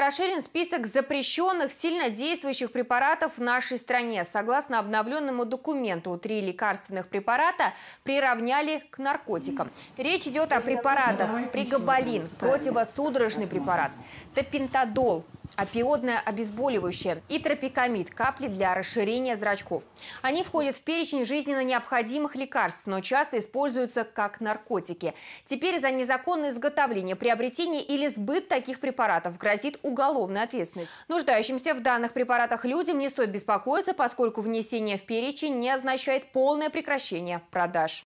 Расширен список запрещенных сильно действующих препаратов в нашей стране. Согласно обновленному документу, три лекарственных препарата приравняли к наркотикам. Речь идет о препаратах пригабалин, противосудорожный препарат, топентадол, опиодное обезболивающее и тропикамид – капли для расширения зрачков. Они входят в перечень жизненно необходимых лекарств, но часто используются как наркотики. Теперь за незаконное изготовление, приобретение или сбыт таких препаратов грозит уголовная ответственность. Нуждающимся в данных препаратах людям не стоит беспокоиться, поскольку внесение в перечень не означает полное прекращение продаж.